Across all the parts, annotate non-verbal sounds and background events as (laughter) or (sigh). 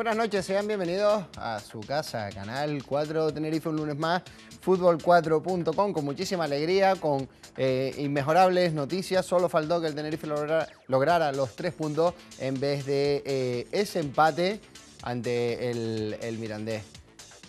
buenas noches, sean bienvenidos a su casa, Canal 4 Tenerife, un lunes más, fútbol4.com, con muchísima alegría, con eh, inmejorables noticias. Solo faltó que el Tenerife lograra, los tres puntos en vez de eh, ese empate ante el, Mirandés.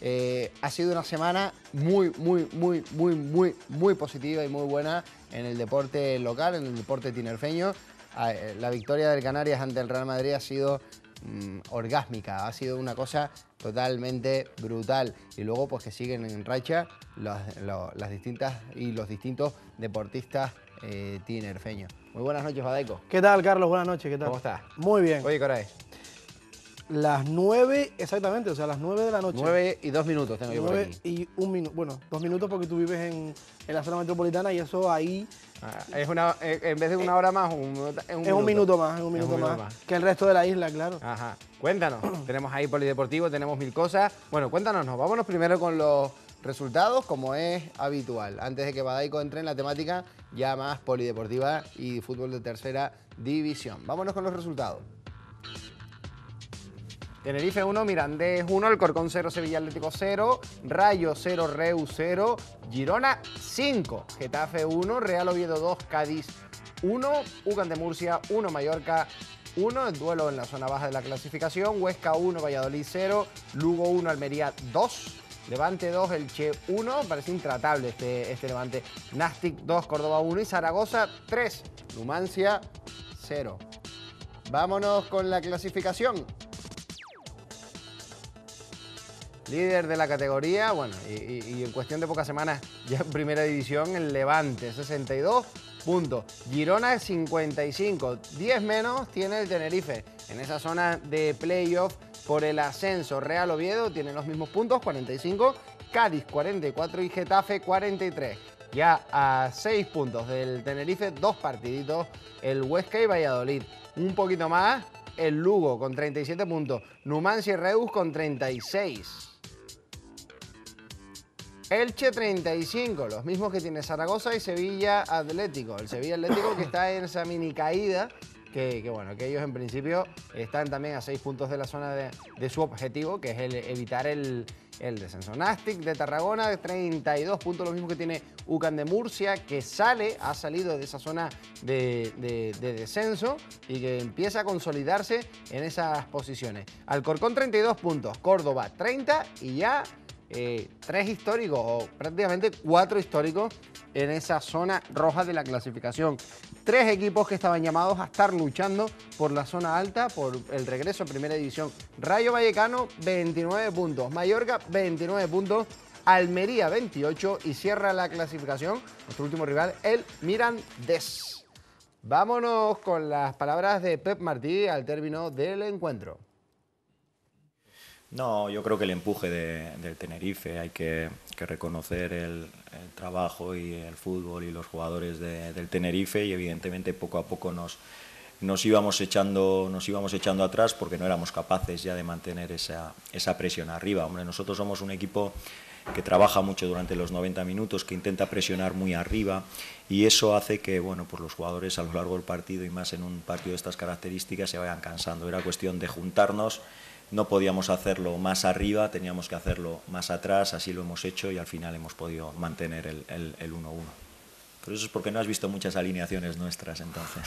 Eh, ha sido una semana muy, muy, muy, muy, muy, muy positiva y muy buena en el deporte local, en el deporte tinerfeño. Ah, la victoria del Canarias ante el Real Madrid ha sido Mm, orgásmica, ha sido una cosa totalmente brutal. Y luego pues que siguen en racha las, distintas y los distintos deportistas eh, tinerfeños. Muy buenas noches, Badeco. ¿Qué tal, Carlos? Buenas noches, ¿qué tal? ¿Cómo estás? Muy bien. Oye, Coray las 9, exactamente, o sea, las 9 de la noche. 9 y 2 minutos tengo yo y un minuto, bueno, 2 minutos porque tú vives en, en, la zona metropolitana y eso ahí... Ah, es una, eh, en vez de una hora más, un, es un, minuto. más, es un minuto, más, que el resto de la isla, claro. Ajá. Cuéntanos, (clears throat) tenemos ahí polideportivo, tenemos mil cosas. Bueno, cuéntanos, vámonos primero con los resultados como es habitual. Antes de que Badaico entre en la temática ya más polideportiva y fútbol de tercera división. Vámonos con los resultados. Tenerife 1, Mirandés 1, Alcorcón 0, Sevilla Atlético 0, Rayo 0, Reu 0, Girona 5, Getafe 1, Real Oviedo 2, Cádiz 1, Ucan de Murcia 1, Mallorca 1, el duelo en la zona baja de la clasificación, Huesca 1, Valladolid 0, Lugo 1, Almería 2, Levante 2, Elche 1, parece intratable este, este Levante, Nastic 2, Córdoba 1 y Zaragoza 3, Numancia 0. Vámonos con la clasificación. líder de la categoría, bueno, y, en cuestión de pocas semanas (laughs) ya en primera división, el Levante, 62 puntos. Girona 55, 10 menos tiene el Tenerife. En esa zona de playoff por el ascenso, Real Oviedo tiene los mismos puntos, 45, Cádiz 44 y Getafe 43. Ya a 6 puntos del Tenerife, dos partiditos, el Huesca y Valladolid. Un poquito más, el Lugo con 37 puntos, Numancia y Reus con 36. Elche 35, los mismos que tiene Zaragoza y Sevilla Atlético. El Sevilla Atlético que está en esa mini caída, que, bueno, que ellos en principio están también a seis puntos de la zona de, su objetivo, que es el evitar el, descenso. Nastic de Tarragona, 32 puntos, los mismos que tiene UCAN de Murcia, que sale, ha salido de esa zona de, de, descenso y que empieza a consolidarse en esas posiciones. Alcorcón, 32 puntos, Córdoba, 30 y ya eh, tres históricos, o prácticamente cuatro históricos en esa zona roja de la clasificación. Tres equipos que estaban llamados a estar luchando por la zona alta, por el regreso a primera división. Rayo Vallecano, 29 puntos. Mallorca, 29 puntos. Almería, 28. Y cierra la clasificación, nuestro último rival, el Mirandés. Vámonos con las palabras de Pep Martí al término del encuentro. No, yo creo que el empuje de, del Tenerife, hay que, reconocer el, trabajo y el fútbol y los jugadores del Tenerife y evidentemente poco a poco nos, nos, íbamos echando, nos íbamos echando atrás porque no éramos capaces ya de mantener esa, esa presión arriba. Hombre, nosotros somos un equipo que trabaja mucho durante los 90 minutos, que intenta presionar muy arriba y eso hace que bueno, pues los jugadores a lo largo del partido y más en un partido de estas características se vayan cansando. Era cuestión de juntarnos no podíamos hacerlo más arriba, teníamos que hacerlo más atrás, así lo hemos hecho y al final hemos podido mantener el 1-1. Pero eso es porque no has visto muchas alineaciones nuestras entonces.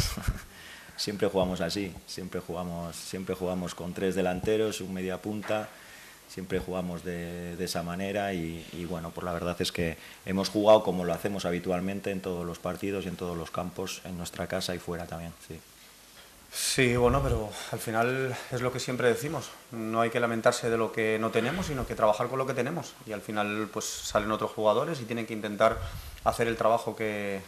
(laughs) siempre jugamos así, siempre jugamos, siempre jugamos con tres delanteros, un media punta, siempre jugamos de, esa manera y, bueno, pues la verdad es que hemos jugado como lo hacemos habitualmente en todos los partidos y en todos los campos, en nuestra casa y fuera también. Sí. Sí, bueno, pero al final es lo que siempre decimos. No hay que lamentarse de lo que no tenemos, sino que trabajar con lo que tenemos. Y al final pues salen otros jugadores y tienen que intentar hacer el trabajo que,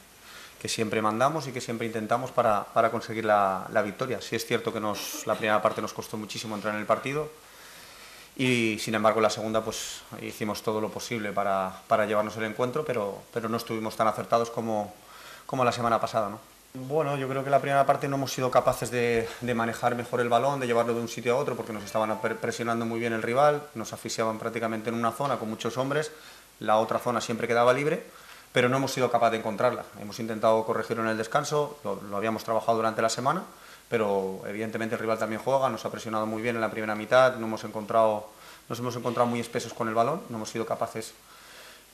siempre mandamos y que siempre intentamos para, conseguir la, victoria. Sí es cierto que nos, la primera parte nos costó muchísimo entrar en el partido y sin embargo la segunda pues hicimos todo lo posible para, llevarnos el encuentro, pero, pero no estuvimos tan acertados como, como la semana pasada. ¿no? Bueno, yo creo que la primera parte no hemos sido capaces de, manejar mejor el balón, de llevarlo de un sitio a otro, porque nos estaban presionando muy bien el rival, nos asfixiaban prácticamente en una zona con muchos hombres, la otra zona siempre quedaba libre, pero no hemos sido capaces de encontrarla. Hemos intentado corregirlo en el descanso, lo, habíamos trabajado durante la semana, pero evidentemente el rival también juega, nos ha presionado muy bien en la primera mitad, no hemos encontrado, nos hemos encontrado muy espesos con el balón, no hemos sido capaces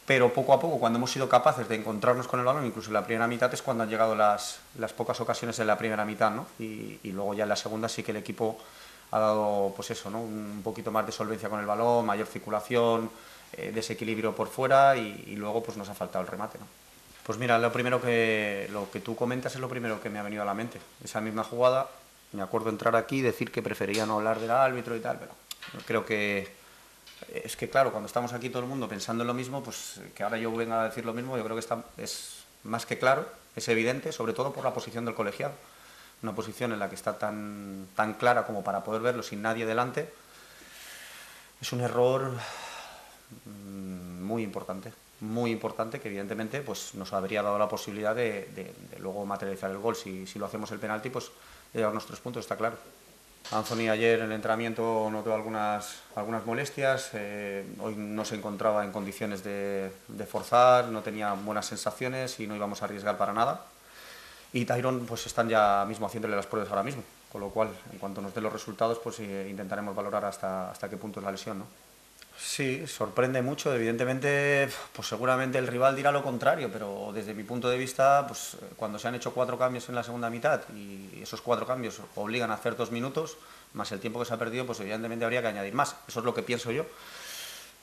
pero poco a poco, cuando hemos sido capaces de encontrarnos con el balón, incluso en la primera mitad, es cuando han llegado las, las pocas ocasiones en la primera mitad, ¿no? Y, luego ya en la segunda sí que el equipo ha dado, pues eso, ¿no? Un poquito más de solvencia con el balón, mayor circulación, eh, desequilibrio por fuera y, y, luego pues nos ha faltado el remate, ¿no? Pues mira, lo primero que, lo que tú comentas es lo primero que me ha venido a la mente. Esa misma jugada, me acuerdo entrar aquí y decir que prefería no hablar del árbitro y tal, pero creo que es que claro, cuando estamos aquí todo el mundo pensando en lo mismo, pues que ahora yo venga a decir lo mismo, yo creo que es más que claro, es evidente, sobre todo por la posición del colegiado. Una posición en la que está tan, tan clara como para poder verlo sin nadie delante, es un error mm, muy importante, muy importante que evidentemente pues, nos habría dado la posibilidad de, luego materializar el gol. Si, si lo hacemos el penalti, pues de llevarnos tres puntos, está claro. Anthony ayer en el entrenamiento notó algunas, algunas molestias, eh, hoy no se encontraba en condiciones de, forzar, no tenía buenas sensaciones y no íbamos a arriesgar para nada. Y Tyron pues están ya mismo haciéndole las pruebas ahora mismo, con lo cual en cuanto nos den los resultados pues eh, intentaremos valorar hasta, hasta qué punto es la lesión. ¿no? Sí, sorprende mucho. Evidentemente, pues seguramente el rival dirá lo contrario, pero desde mi punto de vista, pues eh, cuando se han hecho cuatro cambios en la segunda mitad y esos cuatro cambios obligan a hacer dos minutos, más el tiempo que se ha perdido, pues evidentemente habría que añadir más. Eso es lo que pienso yo.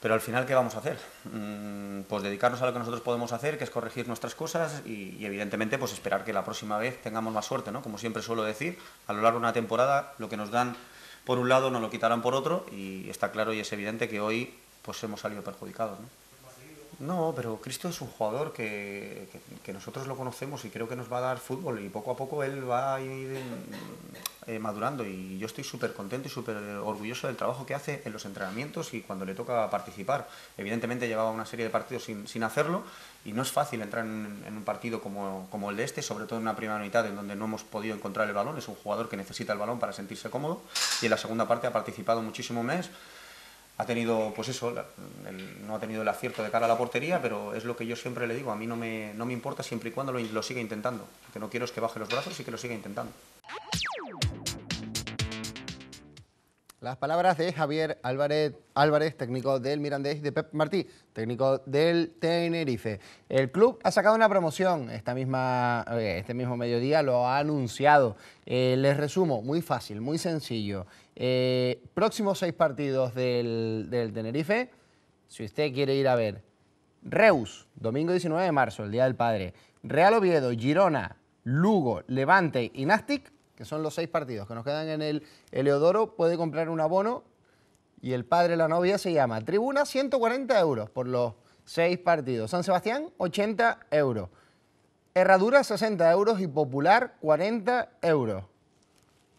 Pero al final, ¿qué vamos a hacer? Mm, pues dedicarnos a lo que nosotros podemos hacer, que es corregir nuestras cosas y, evidentemente, pues esperar que la próxima vez tengamos más suerte, ¿no? Como siempre suelo decir, a lo largo de una temporada, lo que nos dan por un lado, nos lo quitarán por otro y está claro y es evidente que hoy pues hemos salido perjudicados. ¿no? No, pero Cristo es un jugador que, nosotros lo conocemos y creo que nos va a dar fútbol y poco a poco él va a ir eh, madurando y yo estoy súper contento y súper orgulloso del trabajo que hace en los entrenamientos y cuando le toca participar. Evidentemente llevaba una serie de partidos sin, sin hacerlo y no es fácil entrar en, un partido como, como, el de este, sobre todo en una primera mitad en donde no hemos podido encontrar el balón, es un jugador que necesita el balón para sentirse cómodo y en la segunda parte ha participado muchísimo más ha tenido, pues eso, no ha tenido el acierto de cara a la portería, pero es lo que yo siempre le digo, a mí no me, no me importa siempre y cuando lo, lo siga intentando. Lo que no quiero es que baje los brazos y que lo siga intentando. Las palabras de Javier Álvarez, Álvarez, técnico del Mirandés, y de Pep Martí, técnico del Tenerife. El club ha sacado una promoción esta misma, eh, este mismo mediodía, lo ha anunciado. Eh, les resumo, muy fácil, muy sencillo. Eh, próximos seis partidos del, del Tenerife, si usted quiere ir a ver. Reus, domingo 19 de marzo, el Día del Padre. Real Oviedo, Girona, Lugo, Levante y Nastic, que son los seis partidos que nos quedan en el Eleodoro, puede comprar un abono y el padre de la novia se llama Tribuna 140 euros por los seis partidos. San Sebastián 80 euros. Herradura 60 euros y Popular 40 euros.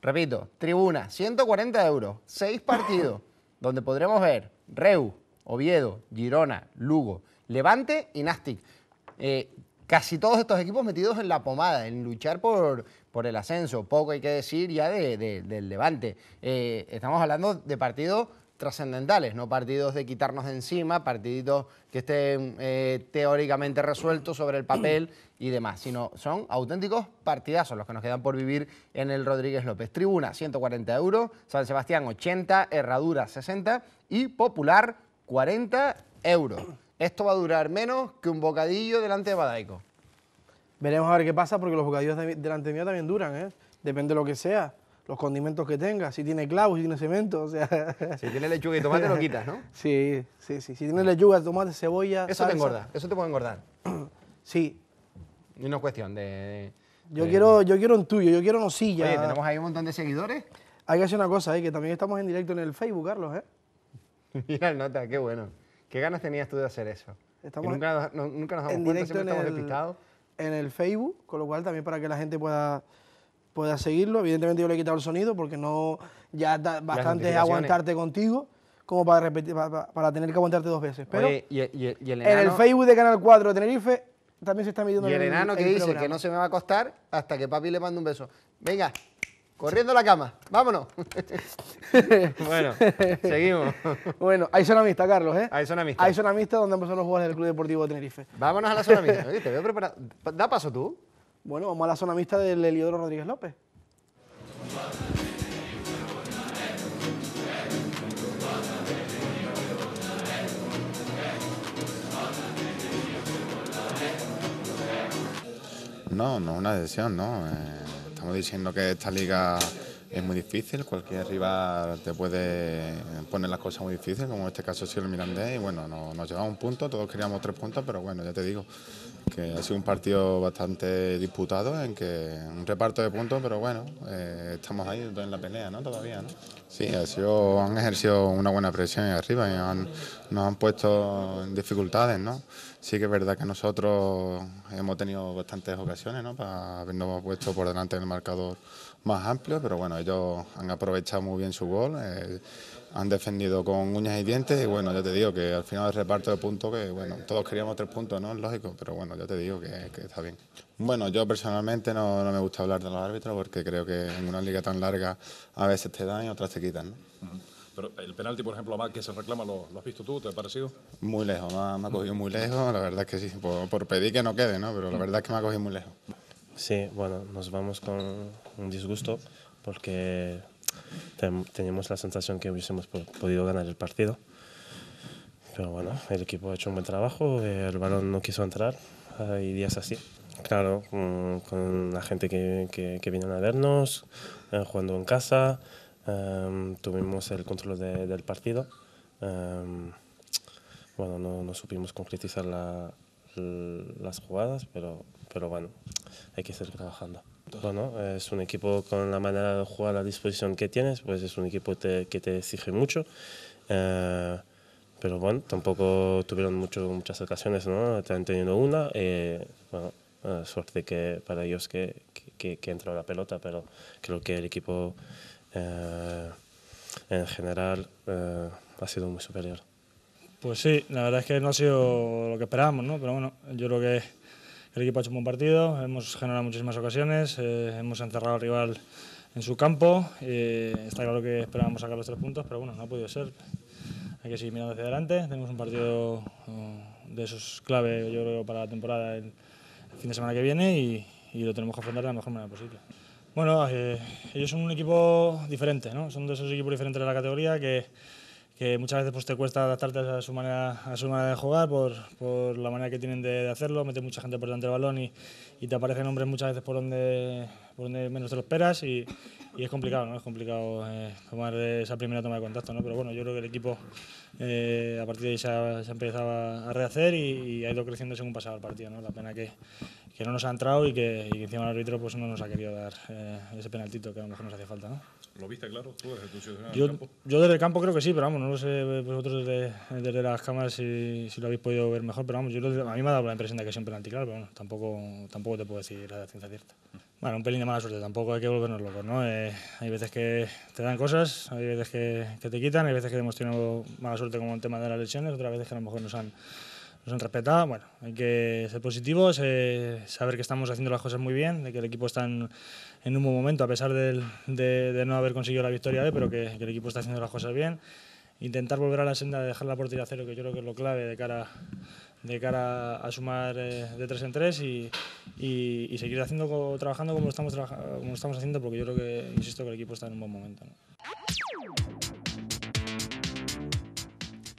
Repito, Tribuna 140 euros, seis partidos, (coughs) donde podremos ver Reu, Oviedo, Girona, Lugo, Levante y Nastic. Eh, casi todos estos equipos metidos en la pomada, en luchar por por el ascenso, poco hay que decir ya de, del Levante. Eh, estamos hablando de partidos trascendentales, no partidos de quitarnos de encima, partiditos que estén eh, teóricamente resueltos sobre el papel y demás, sino son auténticos partidazos los que nos quedan por vivir en el Rodríguez López. Tribuna 140 euros, San Sebastián 80, Herradura 60 y Popular 40 euros. Esto va a durar menos que un bocadillo delante de Badaico. Veremos a ver qué pasa porque los bocadillos delante mío también duran, ¿eh? Depende de lo que sea, los condimentos que tenga, si tiene clavos, si tiene cemento, o sea... Si tiene lechuga y tomate lo (laughs) quitas, ¿no? Sí, sí, sí. Si tiene lechuga, tomate, cebolla... Eso te engorda, eso te puede engordar. (clears throat) sí. Y no es cuestión de... yo, quiero, yo quiero un tuyo, yo quiero una silla. Oye, tenemos ahí un montón de seguidores. Hay que hacer una cosa, ¿eh? que también estamos en directo en el Facebook, Carlos, ¿eh? (laughs) Mira el nota, qué bueno. ¿Qué ganas tenías tú de hacer eso? Estamos nunca, nos, nunca nos damos en cuenta, siempre estamos el... despistados en el Facebook, con lo cual también para que la gente pueda, pueda seguirlo. Evidentemente yo le he quitado el sonido porque no ya da bastante aguantarte contigo como para, repetir, para, tener que aguantarte dos veces. Pero en el Facebook de Canal 4 de Tenerife también se está midiendo. Y el, enano que dice que no se me va a costar hasta que papi le mande un beso. Venga, Corriendo a la cama, vámonos. (laughs) bueno, seguimos. (laughs) Bueno, hay zona mixta, Carlos, ¿eh? Hay zona mixta. Hay zona mixta donde empezó los jugadores del Club Deportivo de Tenerife. Vámonos a la zona mixta. (laughs) te veo preparado. ¿Da paso tú? Bueno, vamos a la zona mixta del Eliodoro Rodríguez López. No, no una decisión, no. Eh. Estamos diciendo que esta liga es muy difícil, cualquier rival te puede poner las cosas muy difíciles, como en este caso ha sido el Mirandés, y bueno, nos llevamos un punto, todos queríamos tres puntos, pero bueno, ya te digo que ha sido un partido bastante disputado, en que un reparto de puntos, pero bueno, eh, estamos ahí en la pelea, ¿no? Todavía, ¿no? Sí, ha sido, han ejercido una buena presión ahí arriba y nos han puesto en dificultades, ¿no? sí que es verdad que nosotros hemos tenido bastantes ocasiones ¿no? para habernos puesto por delante en el marcador más amplio, pero bueno, ellos han aprovechado muy bien su gol, eh, han defendido con uñas y dientes y bueno, yo te digo que al final el reparto de puntos, que bueno, todos queríamos tres puntos, ¿no? Es lógico, pero bueno, yo te digo que, está bien. Bueno, yo personalmente no, me gusta hablar de los árbitros porque creo que en una liga tan larga a veces te dan y otras te quitan, ¿no? Pero el penalti, por ejemplo, más que se reclama, ¿lo, ¿lo, has visto tú? ¿Te ha parecido? Muy lejos, me ha, cogido muy lejos, la verdad es que sí, por, pedir que no quede, ¿no? Pero la mm. verdad es que me ha cogido muy lejos. Sí, bueno, nos vamos con un disgusto porque teníamos la sensación que hubiésemos podido ganar el partido. Pero bueno, el equipo ha hecho un buen trabajo, el balón no quiso entrar, hay días así. Claro, con, la gente que, que, a vernos, eh, jugando en casa, Em, tuvimos el control del partido. Em, bueno, no, no, supimos concretizar la, las jugadas, pero, pero bueno, hay que seguir trabajando. Bueno, es un equipo con la manera de jugar, la disposición que tienes, pues es un equipo que te exige mucho. Eh, pero bueno, tampoco tuvieron muchas ocasiones, ¿no? Te han tenido una, eh, eh, suerte que para ellos que, que, que entró la pelota, pero creo que el equipo eh, en general eh, ha sido muy superior. Pues sí, la verdad es que no ha sido lo que esperábamos, pero bueno, yo creo que el equipo ha hecho un buen partido, hemos generado muchísimas ocasiones, eh, hemos encerrado al rival en su campo, está claro que esperábamos sacar los tres puntos, pero bueno, no ha podido ser. Hay que seguir mirando hacia adelante, tenemos un partido uh, de esos clave, yo creo, para la temporada el fin de semana que viene y, y lo tenemos que afrontar de la mejor manera posible. Bueno, eh, ellos son un equipo diferente, ¿no? Son de esos equipos diferentes de la categoría que, que muchas veces pues, te cuesta adaptarte a su manera, a su manera de jugar por, la manera que tienen de, hacerlo, meten mucha gente por delante del balón y, y te aparecen hombres muchas veces por donde por menos te lo esperas y, es complicado, ¿no? Es complicado eh, tomar esa primera toma de contacto, ¿no? Pero bueno, yo creo que el equipo eh, a partir de ahí se ha, empezado a rehacer y, ha ido creciendo según pasaba el partido, ¿no? La pena que, que no nos ha entrado y que, y encima el árbitro pues no nos ha querido dar eh, ese penaltito que a lo mejor nos hacía falta, ¿no? ¿Lo viste claro? ¿Tú desde yo, el campo? Yo desde el campo creo que sí, pero vamos, no lo sé vosotros desde, las cámaras si, lo habéis podido ver mejor, pero vamos, yo, a mí me ha dado la impresión de que es un penalti claro, pero bueno, tampoco, tampoco te puedo decir la ciencia cierta. Bueno, un pelín de mala suerte, tampoco hay que volvernos locos, ¿no? Eh, hay veces que te dan cosas, hay veces que, te quitan, hay veces que hemos tenido mala suerte como el tema de las lesiones, otras veces que a lo mejor nos han, nos han respetado. Bueno, hay que ser positivos, saber que estamos haciendo las cosas muy bien, de que el equipo está en, un buen momento, a pesar de, no haber conseguido la victoria, hoy, pero que, el equipo está haciendo las cosas bien. Intentar volver a la senda de dejar la portería cero, que yo creo que es lo clave de cara de cara a sumar eh, de tres en tres y, y, seguir haciendo, trabajando como lo, estamos como estamos haciendo porque yo creo que, insisto, que el equipo está en un buen momento.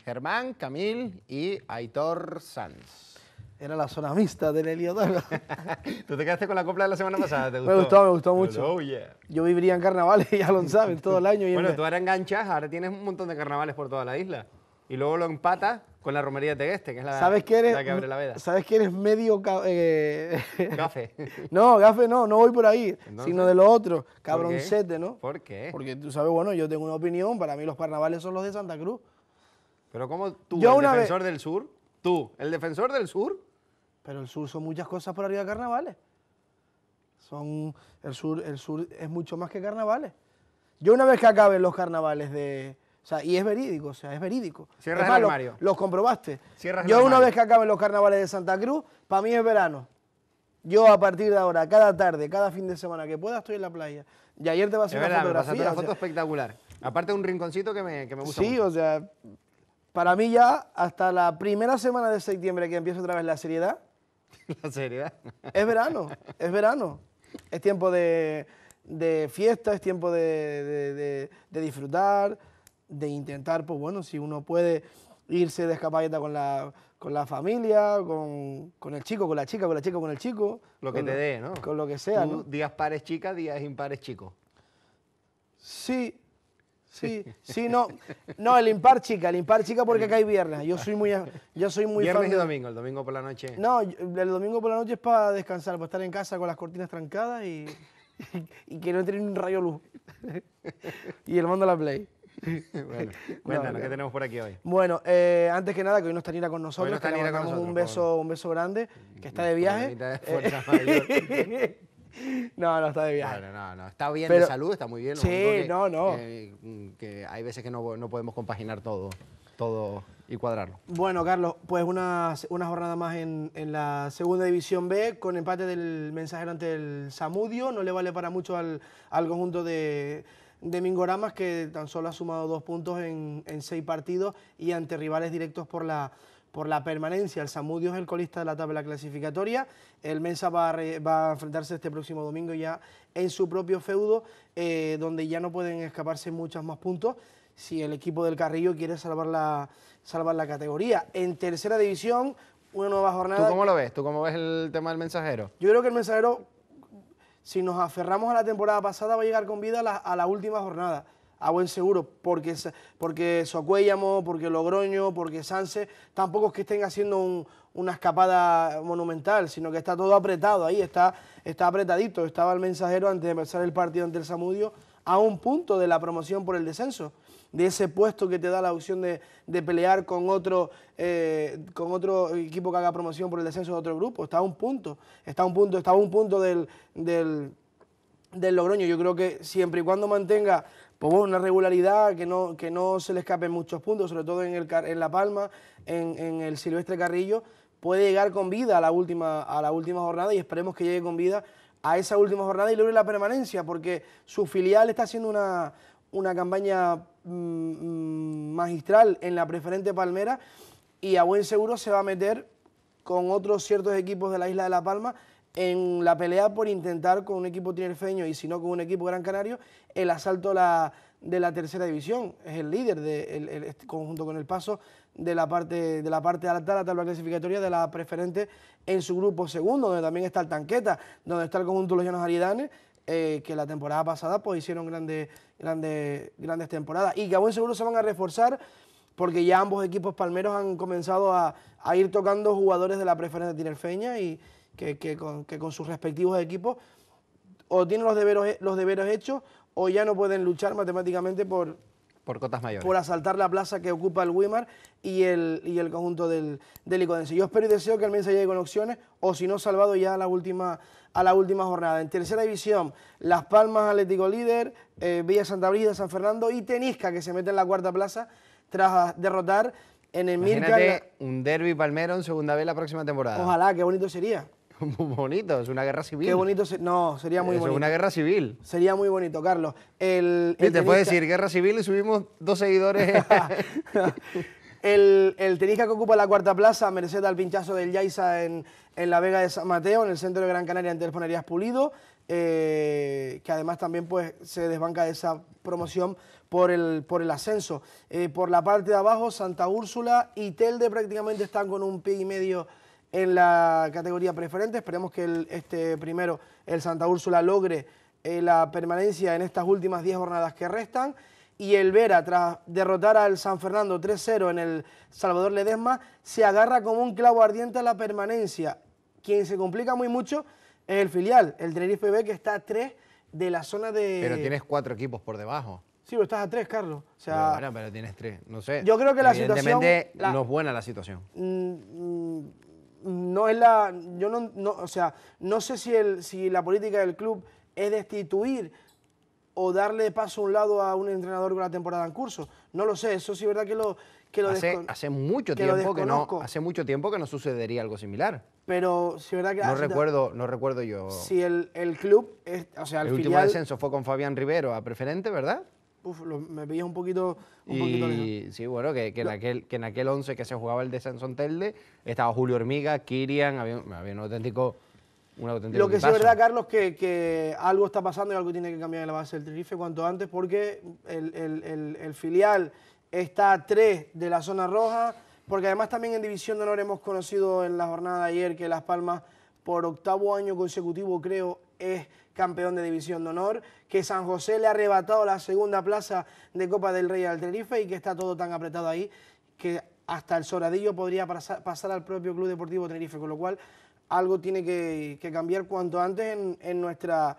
Germán, Camil y Aitor Sanz. Era la zona mixta del Heliodoro. (laughs) ¿Tú te quedaste con la copla de la semana pasada? ¿Te gustó? Me gustó, me gustó mucho. Yo viviría en carnavales, (laughs) ya lo saben todo el año. Y bueno, tú ahora enganchas, ahora tienes un montón de carnavales por toda la isla. Y luego lo empatas con la romería de Tegueste, que es la, ¿Sabes que abre la ¿Sabes que eres medio... Eh... (laughs) Gafe. no, gafe no, no voy por ahí, sino de lo otro, cabroncete, ¿no? ¿Por qué? Porque tú sabes, bueno, yo tengo una opinión, para mí los carnavales son los de Santa Cruz. Pero ¿cómo tú, eres el defensor del sur? Tú, el defensor del sur. Pero el sur son muchas cosas por arriba de carnavales. Son, el sur, el sur es mucho más que carnavales. Yo una vez que acaben los carnavales de, o sea, y es verídico, o sea, es verídico. Cierras comprobaste. Yo una vez que acaben los carnavales de Santa Cruz, para mí es verano. Yo a partir de ahora, cada tarde, cada fin de semana que pueda, estoy en la playa. Y ayer te a a una fotografía. una foto espectacular. Aparte un rinconcito que me, gusta Sí, o sea, para mí ya hasta la primera semana de septiembre que empieza otra vez la seriedad. (laughs) la seriedad. es verano, es verano. Es tiempo de, fiesta, es tiempo de, de disfrutar de intentar, pues bueno, si uno puede irse de escapadita con la, con la familia, con, con, el chico, con la chica, con la chica, con el chico. Lo que te dé, ¿no? Con lo que sea. ¿no? Días pares chicas, días impares chicos. Sí, sí, (laughs) sí, no. No, el impar chica, el impar chica porque acá hay viernes. Yo soy muy, yo soy muy Viernes y domingo, el domingo por la noche. No, el domingo por la noche es para descansar, para estar en casa con las cortinas trancadas y, (laughs) y que no entre un rayo luz. (laughs) y el mando a la play. (laughs) bueno, cuéntanos, (laughs) ¿qué tenemos por aquí hoy? Bueno, eh, antes que nada, que hoy no está Nira con nosotros, le mandamos un, beso, un beso grande, que está de viaje. (laughs) No, no está de viaje. Está bien de salud, está muy bien. Sí, no, no. Mm, hay veces que no, podemos compaginar todo, todo y cuadrarlo. Bueno, Carlos, pues una, una jornada más en, la segunda división B, con empate del mensajero ante el Samudio. No le vale para mucho al, al conjunto de, de Ramas, que tan solo ha sumado dos puntos en, seis partidos y ante rivales directos por la, por la permanencia. El Samudio es el colista de la tabla clasificatoria. El Mensa va a, enfrentarse este próximo domingo ya en su propio feudo, eh, donde ya no pueden escaparse muchos más puntos si el equipo del Carrillo quiere salvar la, salvar la categoría. En tercera división, una nueva jornada. ¿Tú cómo lo ves? ¿Tú cómo ves el tema del mensajero? Yo creo que el mensajero si nos aferramos a la temporada pasada, va a llegar con vida a la, última jornada. A buen seguro, porque, porque Socuellamo, porque Logroño, porque Sánchez, tampoco es que estén haciendo una escapada monumental, sino que está todo apretado ahí, está, está apretadito. Estaba el mensajero antes de empezar el partido ante el Samudio a un punto de la promoción por el descenso de ese puesto que te da la opción de, pelear con otro, eh, con otro equipo que haga promoción por el descenso de otro grupo. Está a un punto, está a un punto, está un punto del, del, Logroño. Yo creo que siempre y cuando mantenga pues una regularidad, que no, que no se le escapen muchos puntos, sobre todo en, el, en La Palma, en, el Silvestre Carrillo, puede llegar con vida a la, última, a la última jornada y esperemos que llegue con vida a esa última jornada y logre la permanencia, porque su filial está haciendo una, una campaña Mm, magistral en la preferente Palmera y a buen seguro se va a meter con otros ciertos equipos de la isla de La Palma en la pelea por intentar con un equipo tinerfeño y si no con un equipo gran canario el asalto la, de la tercera división. Es el líder de, este conjunto con el paso de la parte de la parte alta la tabla clasificatoria de la preferente en su grupo segundo, donde también está el Tanqueta, donde está el conjunto de los Llanos Aridanes eh, que la temporada pasada pues, hicieron grandes, grandes, grandes temporadas. Y que buen seguro se van a reforzar porque ya ambos equipos palmeros han comenzado a, ir tocando jugadores de la preferencia tinerfeña y que, con, que, con, sus respectivos equipos o tienen los deberes, los deberes hechos o ya no pueden luchar matemáticamente por, por cotas mayores. Por asaltar la plaza que ocupa el Wimar y el, y el conjunto del, del Icodense. Yo espero y deseo que se llegue con opciones, o si no, salvado ya a la última, a la última jornada. En tercera división, Las Palmas, Atlético Líder, eh, Villa Santa Brisa, San Fernando y Tenisca, que se mete en la cuarta plaza tras derrotar en el Imagínate un derby palmero en segunda vez la próxima temporada. Ojalá, qué bonito sería. (laughs) muy bonito, es una guerra civil. Qué bonito, no, sería muy bonito. Es una guerra civil. Sería muy bonito, Carlos. El, te puede decir guerra civil y subimos dos seguidores. (laughs) el, el que ocupa la cuarta plaza merece al pinchazo del Yaiza en, la Vega de San Mateo, en el centro de Gran Canaria, ante el Pulido, eh, que además también pues, se desbanca de esa promoción por el, por el ascenso. Eh, por la parte de abajo, Santa Úrsula y Telde prácticamente están con un pie y medio en la categoría preferente. Esperemos que este primero, el Santa Úrsula, logre eh, la permanencia en estas últimas 10 jornadas que restan. Y el Vera, tras derrotar al San Fernando 3-0 en el Salvador Ledesma, se agarra como un clavo ardiente a la permanencia. Quien se complica muy mucho es el filial, el Tenerife B, que está a 3 de la zona de... Pero tienes cuatro equipos por debajo. Sí, pero estás a 3 Carlos. O pero, tienes 3 No sé. Yo creo que la situación... no es buena la situación. Mm, mm, no es la, yo no, o sea, no sé si, si la política del club es destituir o darle paso a un lado a un entrenador con la temporada en curso. No lo sé, eso sí es verdad que lo, que lo hace, mucho tiempo que no hace mucho tiempo que no sucedería algo similar. Pero si verdad que no recuerdo no recuerdo yo. Si el, club, o sea, el, último descenso fue con Fabián Rivero a preferente, ¿verdad? uf, me pillas un poquito. Un sí, bueno, que, en aquel, 11 que se jugaba el de Sansón Telde estaba Julio Hormiga, Kirian, había, un auténtico. Lo que sí es verdad, Carlos, que, algo está pasando y algo tiene que cambiar en la base del Tenerife cuanto antes porque el, filial está a 3 de la zona roja, porque además también en División de Honor hemos conocido en la jornada de ayer que Las Palmas por octavo año consecutivo, creo, es campeón de División de Honor, que San José le ha arrebatado la segunda plaza de Copa del Rey al Tenerife y que está todo tan apretado ahí que hasta el soradillo podría pasar, al propio Club Deportivo Tenerife, con lo cual algo tiene que, cambiar cuanto antes en, nuestra,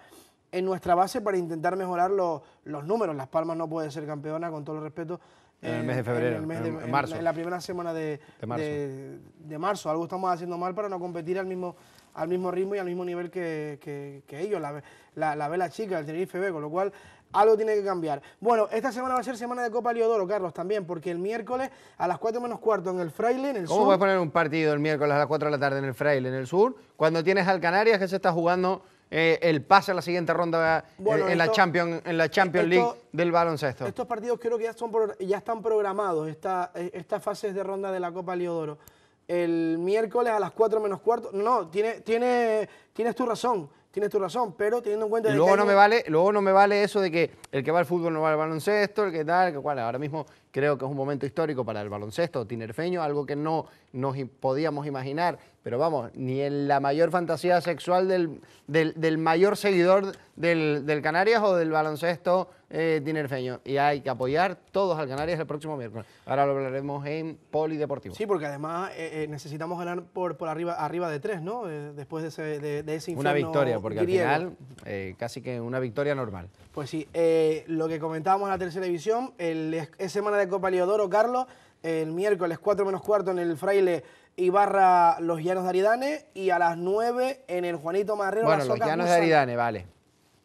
en nuestra base para intentar mejorar los números. Las Palmas no puede ser campeona, con todo el respeto, en el eh, mes de febrero, en, marzo. En, la primera semana de, de, marzo. Algo estamos haciendo mal para no competir al mismo al mismo ritmo y al mismo nivel que, ellos, la, la, vela chica, el Tenerife B, con lo cual algo tiene que cambiar. Bueno, esta semana va a ser semana de Copa Leodoro, Carlos, también, porque el miércoles a las 4 menos cuarto en el Fraile, en el ¿Cómo va a poner un partido el miércoles a las 4 de la tarde en el Fraile, en el sur, cuando tienes al Canarias que se está jugando eh, el pase a la siguiente ronda eh, en, la Champions, en la League del baloncesto? Estos partidos creo que ya, son, ya están programados, esta, eh, estas fases de ronda de la Copa Leodoro el miércoles a las 4 menos cuarto. No, tiene, tiene, tienes tu razón, tienes tu razón, pero teniendo en cuenta... luego, no me vale, luego no me vale eso de que el que va al fútbol no va al baloncesto, el que tal, que cual. Ahora mismo creo que es un momento histórico para el baloncesto tinerfeño, algo que no nos podíamos imaginar pero vamos, ni en la mayor fantasía sexual del, del, mayor seguidor del, Canarias o del baloncesto eh, Y hay que apoyar todos al Canarias el próximo miércoles. Ahora lo hablaremos en Polideportivo. Sí, porque además eh, eh, necesitamos ganar por, por arriba, arriba de tres, ¿no? Eh, después de ese, de, ese Una victoria, porque al final casi que una victoria normal. Pues sí, lo que comentábamos en la tercera división, el, semana de Copa Leodoro, Carlos el miércoles 4 menos cuarto en el Fraile Ibarra Los Llanos de Aridane y a las 9 en el Juanito Marrero. Bueno, Los Llanos de Aridane, vale.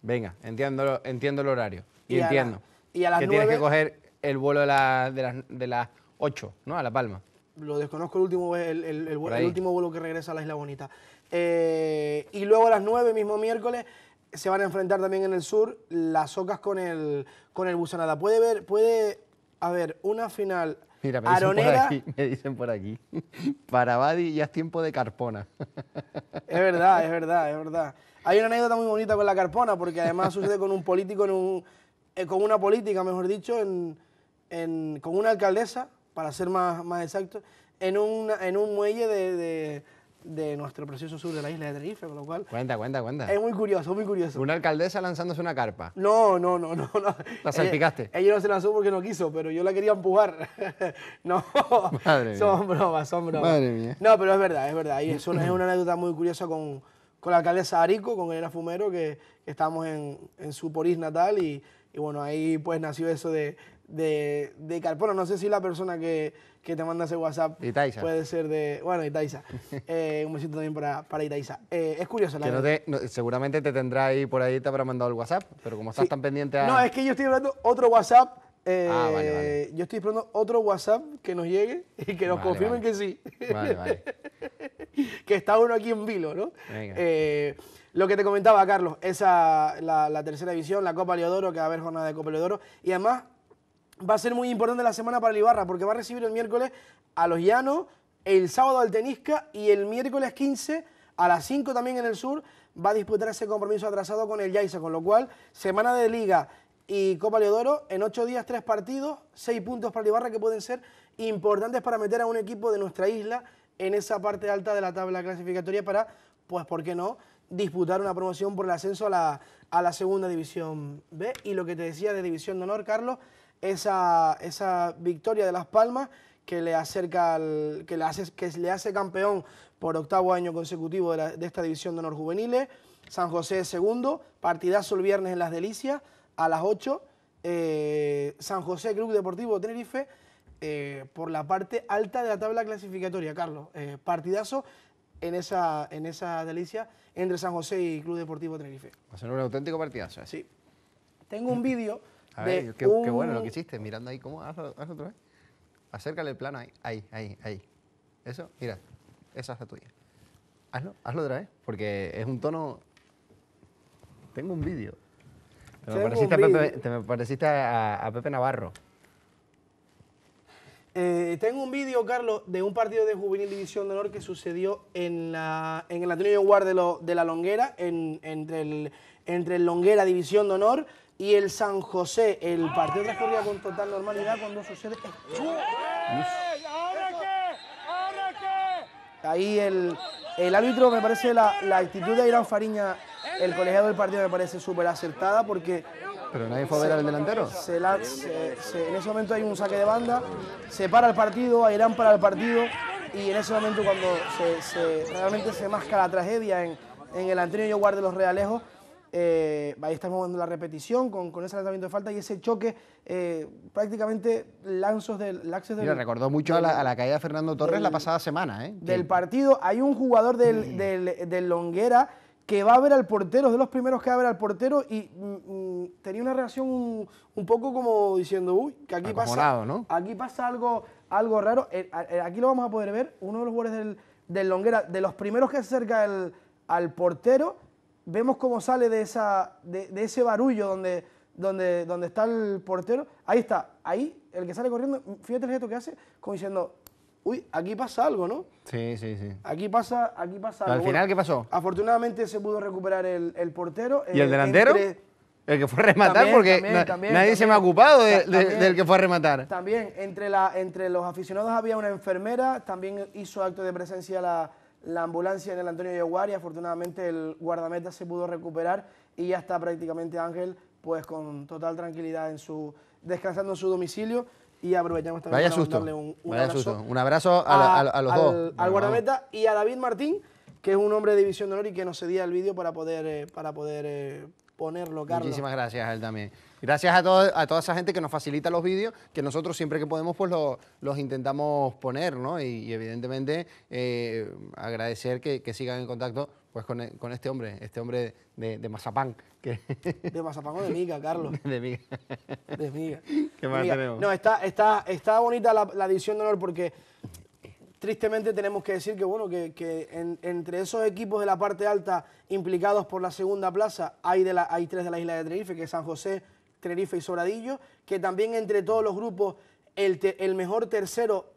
Venga, entiendo, entiendo el horario y, entiendo. y a las que tienes que coger el vuelo de, las, 8, ¿no? A La Palma. Lo desconozco el último, el, último vuelo que regresa a la Isla Bonita. Eh, y luego a las 9, mismo miércoles, se van a enfrentar también en el sur las Ocas con el, con el Busanada. Puede ver, puede haber una final Mira, me dicen, por aquí, (laughs) me dicen por aquí. (laughs) Para Badi ya es tiempo de carpona. (laughs) Es verdad, es verdad, es verdad. Hay una anécdota muy bonita con la carpona, porque además sucede con un político, en un, eh, con una política, mejor dicho, en, con una alcaldesa, para ser más, más exacto, en, en un muelle de de nuestro precioso sur de la isla de Tenerife, con lo cual... Cuenta, cuenta, cuenta. Es muy curioso, muy curioso. Una alcaldesa lanzándose una carpa. No, no, no, no. ¿La salpicaste? Ella, no se lanzó porque no quiso, pero yo la quería empujar. (laughs) no, Madre son bromas, son bromas. Madre mía. No, pero es verdad, es verdad. Y es una, es una anécdota muy curiosa con, con la alcaldesa Arico, con era Fumero, que, que estamos en, en, su Porís natal y, y bueno, ahí pues nació eso de, de, de No sé si la persona que, te manda ese WhatsApp puede ser de. Bueno, Itaiza. (laughs) Eh, un besito también para, Itaiza. Eh, es curioso Seguramente te tendrá ahí por ahí, te habrá mandado el WhatsApp, pero como estás tan pendiente a. No, es que yo estoy hablando otro WhatsApp. Eh, ah, vale, Yo estoy esperando otro WhatsApp que nos llegue y que nos confirmen que sí. Vale, vale. (laughs) que está uno aquí en vilo, ¿no? Venga. lo que te comentaba, Carlos, esa, la, tercera división, la Copa Leodoro, que va a haber jornada de Copa Leodoro. Y además, va a ser muy importante la semana para Ibarra, porque va a recibir el miércoles a los Llanos, el sábado al Tenisca y el miércoles 15 a las 5 también en el sur va a disputar ese compromiso atrasado con el Yaiza, con lo cual semana de Liga y Copa Leodoro, en 8 días, 3 partidos, 6 puntos para el Ibarra que pueden ser importantes para meter a un equipo de nuestra isla en esa parte alta de la tabla clasificatoria para, pues, ¿por qué no?, disputar una promoción por el ascenso a la, a la segunda división B. Y lo que te decía de división de honor, Carlos, esa, esa victoria de Las Palmas que le acerca que le hace que le hace campeón por octavo año consecutivo de, esta división de honor juveniles. San José segundo, partidazo el viernes en Las Delicias a las 8. Eh, San José Club Deportivo Tenerife eh, por la parte alta de la tabla clasificatoria, Carlos. Eh, partidazo en esa, en esa delicia entre San José y Club Deportivo Tenerife. Va a ser un auténtico partidazo. Sí. Tengo un vídeo. A ver, qué, bueno lo que hiciste, mirando ahí, ¿cómo? Hazlo, otra vez. Acércale el plano ahí, ahí, ahí, ahí. Eso, mira, esa es la tuya. Hazlo, hazlo otra vez, porque es un tono... Tengo un vídeo. Te, me pareciste, a Pepe, Navarro. Eh, tengo un vídeo, Carlos, de un partido de Juvenil División de Honor que sucedió en, la, en el Antonio Guard de, la Longuera, entre, el, entre el Longuera División de Honor y el San José. El partido transcurría con total normalidad cuando sucede qué! Ahí el, árbitro me parece la, actitud de Irán Fariña, el colegiado del partido me parece súper acertada porque... Pero nadie fue a ver al delantero. en ese momento hay un saque de banda, se para el partido, Irán para el partido y en ese momento cuando realmente se masca la tragedia en, el anterior Yo Guarde los Realejos, eh, ahí estamos viendo la repetición con, ese lanzamiento de falta y ese choque eh, prácticamente lanzos del laxos del. recordó mucho a, la, caída de Fernando Torres la pasada semana, ¿eh? Del partido. Hay un jugador del, Longuera que va a ver al portero, de los primeros que va a ver al portero y mm, mm, tenía una reacción un, poco como diciendo, uy, que aquí pasa, aquí pasa algo, algo raro. aquí lo vamos a poder ver, uno de los jugadores del, Longuera, de los primeros que se acerca al portero vemos cómo sale de, esa, de, ese barullo donde, donde, donde está el portero. Ahí está, ahí el que sale corriendo, fíjate el gesto que hace, como diciendo, uy, aquí pasa algo, ¿no? Sí, sí, sí. Aquí pasa, aquí pasa algo. ¿Al final qué pasó? Afortunadamente se pudo recuperar el, portero. ¿Y el eh, delantero? el que fue a rematar, porque nadie se me ha ocupado del que fue a rematar. También, entre, la, entre los aficionados había una enfermera, también hizo acto de presencia la, la ambulancia en el Antonio Yaguar y afortunadamente el guardameta se pudo recuperar y ya está prácticamente Ángel pues con total tranquilidad en su descansando en su domicilio y aprovechamos también para darle un, abrazo, un abrazo a, los al, dos al guardameta y a David Martín que es un hombre de división de honor y que nos cedía el vídeo para poder eh, para poder eh, ponerlo Carlos. Muchísimas gracias a él también. Gracias a, a toda esa gente que nos facilita los vídeos, que nosotros siempre que podemos pues los intentamos poner, ¿no? Y, evidentemente eh, agradecer que, sigan en contacto pues e, con, este hombre, este hombre de, de Mazapán. Que... (laughs) De Mazapán o de Miga, Carlos. (laughs) De Miga. De Miga. (laughs) ¿Qué más tenemos? No, está, está, está bonita la, la edición de honor porque tristemente tenemos que decir que, bueno, que, entre esos equipos de la parte alta implicados por la segunda plaza hay, de la, hay tres de la isla de Tenerife, que es San José, Tenerife y Soradillo, que también entre todos los grupos el, mejor tercero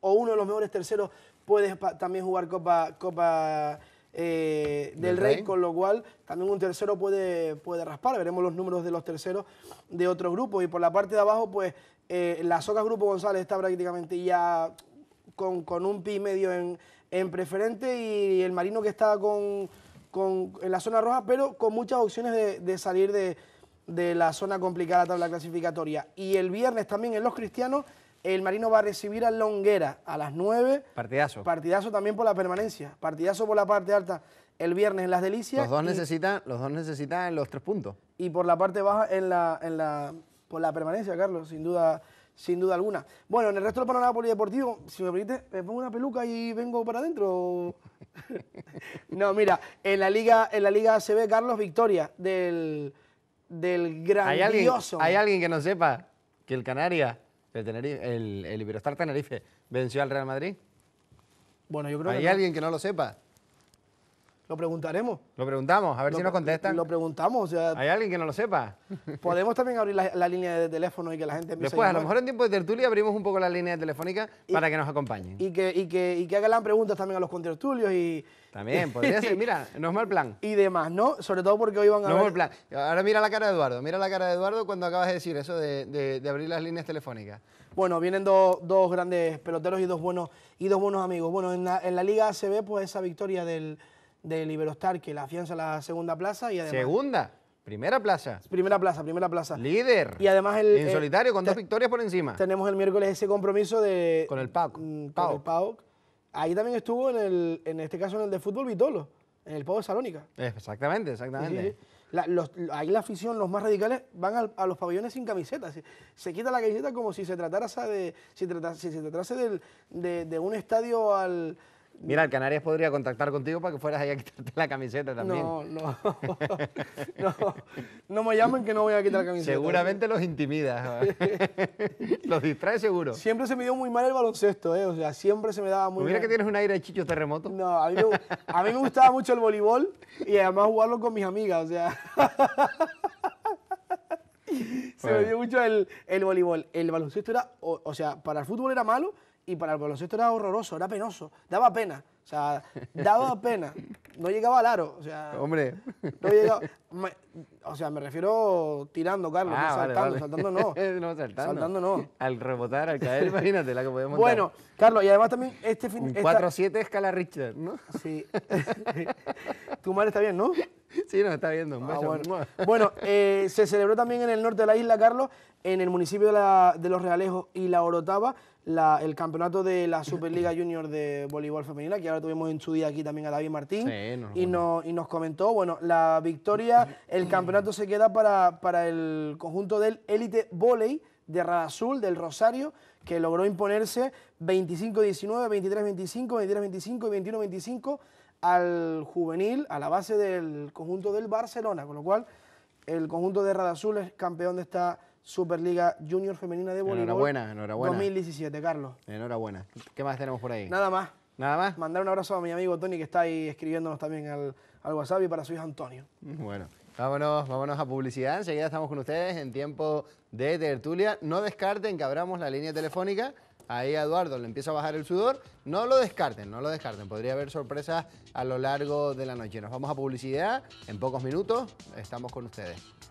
o uno de los mejores terceros puede también jugar Copa, Copa eh, del, Rey, con lo cual también un tercero puede, puede raspar. Veremos los números de los terceros de otros grupos. Y por la parte de abajo, pues eh, la Soca Grupo González está prácticamente ya con, un pi medio en, preferente y el Marino que está con, en la zona roja, pero con muchas opciones de salir de de la zona complicada tabla clasificatoria. Y el viernes también en Los Cristianos, el Marino va a recibir a Longuera a las 9. Partidazo. Partidazo también por la permanencia. Partidazo por la parte alta el viernes en Las Delicias. Los dos, necesitan, los dos necesitan los tres puntos. Y por la parte baja en la, en la, por la permanencia, Carlos, sin duda, sin duda alguna. Bueno, en el resto del panorama polideportivo, si me permite, me pongo una peluca y vengo para adentro. (laughs) no, mira, en la Liga, en la Liga Carlos, victoria del del grandioso. ¿Hay alguien, que no sepa que el Canaria, el, Tenerife, el, el Iberostar Tenerife, venció al Real Madrid? Bueno, yo creo ¿Hay alguien que no lo sepa? Lo preguntaremos. Lo preguntamos, a ver si nos contestan. Lo preguntamos, ¿Hay alguien que no lo sepa? (laughs) Podemos también abrir la, línea de teléfono y que la gente... Después, a, lo mejor en tiempo de tertulia abrimos un poco la línea telefónica para que nos acompañen. Y que, y, que, hagan preguntas también a los contertulios y... También, podría ser, mira, no es mal plan. (laughs) Y demás, ¿no? Sobre todo porque hoy van a No es mal plan. Ahora mira la cara de Eduardo, mira la cara de Eduardo cuando acabas de decir eso de, abrir las líneas telefónicas. Bueno, vienen dos grandes peloteros y dos buenos, y dos buenos amigos. Bueno, en la, en la Liga ACB, pues esa victoria del del Iberostar que la afianza la segunda plaza y además... ¿Segunda? Primera plaza. Primera plaza, primera plaza. Líder. Y además el... En solitario con dos victorias por encima. Tenemos el miércoles ese compromiso de... Con el PAOC. Mm, con Ahí también estuvo en, el, en este caso en el de fútbol Vitolo, en el PAOC de Salónica. Exactamente, exactamente. La, ahí la afición, los más radicales, van a los pabellones sin camiseta. Se, quita la camiseta como si se tratara de, si si se tratase de un estadio al Mira, el Canarias podría contactar contigo para que fueras ahí a quitarte la camiseta también. No, no. (laughs) no, me llamen que no voy a quitar la camiseta. Seguramente los intimidas. (laughs) los distrae seguro. Siempre se me dio muy mal el baloncesto, ¿eh? O sea, siempre se me daba muy mal. Mira que tienes un aire de chicho terremoto. No, a mí, me, gustaba mucho el voleibol y además jugarlo con mis amigas, o sea. (laughs) se me dio mucho el, el voleibol. El baloncesto era, o sea, para el fútbol era malo y para el baloncesto era horroroso, era penoso, daba pena. O sea, daba (laughs) pena. No llegaba al aro. O sea, Hombre. No llegaba. o sea, me refiero tirando, Carlos. Ah, saltando, saltando no. (laughs) no saltando. saltando. no. Al rebotar, al caer, (laughs) imagínate la que podemos Bueno, Carlos, y además también este fin. 4-7 escala Richard, ¿no? Sí. tu madre está bien, ¿no? Sí, nos está viendo. Ah, bueno, bueno eh, se celebró también en el norte de la isla, Carlos, en el municipio de, de Los Realejos y La Orotava, el campeonato de la Superliga Junior de Voleibol Femenina, que ahora tuvimos en su día aquí también a David Martín, y, nos, comentó, bueno, la victoria, el campeonato se queda para, para el conjunto del élite Volley de Radazul, del Rosario, que logró imponerse 25-19, 23-25, 23-25 y 21-25 al juvenil, a la base del conjunto del Barcelona, con lo cual el conjunto de Radazul es campeón de esta Superliga Junior Femenina de Bolívar. Enhorabuena, enhorabuena. 2017, Carlos. Enhorabuena. ¿Qué más tenemos por ahí? Nada más. Nada más. Mandar un abrazo a mi amigo Tony que está ahí escribiéndonos también al, WhatsApp y para su hijo Antonio. Bueno. Vámonos, vámonos a publicidad. Enseguida estamos con ustedes en tiempo de tertulia. No descarten que abramos la línea telefónica. Ahí Eduardo le empieza a bajar el sudor. No lo descarten, no lo descarten. Podría haber sorpresas a lo largo de la noche. Nos vamos a publicidad. En pocos minutos estamos con ustedes.